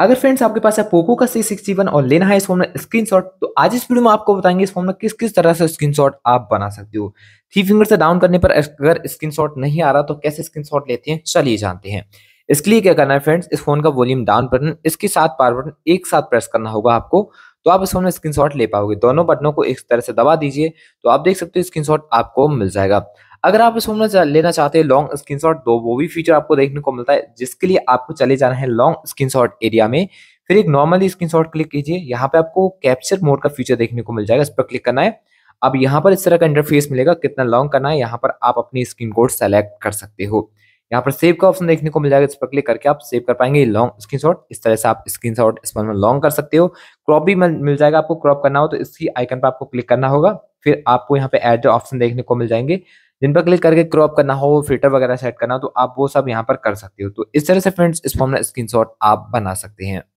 अगर फ्रेंड्स आपके पास है पोको का सी सिक्सटी वन और लेना है इस फोन में स्क्रीनशॉट तो आज इस वीडियो में आपको बताएंगे इस फोन में किस किस तरह से स्क्रीनशॉट आप बना सकते हो थ्री फिंगर से डाउन करने पर अगर शॉट नहीं आ रहा तो कैसे शॉट लेते हैं चलिए जानते हैं इसके लिए क्या करना है फ्रेंड्स इस फोन का वॉल्यूम डाउन बटन इसके साथ पावर बटन एक साथ प्रेस करना होगा आपको तो आप इस फोन में शॉट ले पाओगे दोनों बटनों को एक तरह से दबा दीजिए तो आप देख सकते हो शॉट आपको मिल जाएगा अगर आप इसको लेना चाहते हैं लॉन्ग स्क्रीन शॉट तो वो भी फीचर आपको देखने को मिलता है जिसके लिए आपको चले जाना है लॉन्ग स्क्रीन शॉट एरिया में फिर एक नॉर्मल स्क्रीन शॉट क्लिक कीजिए यहाँ पे आपको कैप्चर मोड का फीचर देखने को मिल जाएगा इस पर क्लिक करना है अब यहाँ पर इस तरह का इंटरफेस मिलेगा कितना लॉन्ग करना है यहाँ पर आप अपनी स्क्रीन कोड सेलेक्ट कर सकते हो यहाँ पर सेव का ऑप्शन देखने को मिल जाएगा इस पर क्लिक करके आप सेव कर पाएंगे लॉन्ग शॉट इस तरह से आप स्क्रीन इस पर लॉन्ग कर सकते हो क्रॉप भी मिल जाएगा आपको क्रॉप करना हो तो इसी आइकन पर आपको क्लिक करना होगा फिर आपको यहाँ पे एड ऑप्शन देखने को मिल जाएंगे जिन पर क्लिक करके क्रॉप करना हो फिल्टर वगैरह सेट करना हो तो आप वो सब यहाँ पर कर सकते हो तो इस तरह से फ्रेंड्स इस फॉर्म में स्क्रीनशॉट आप बना सकते हैं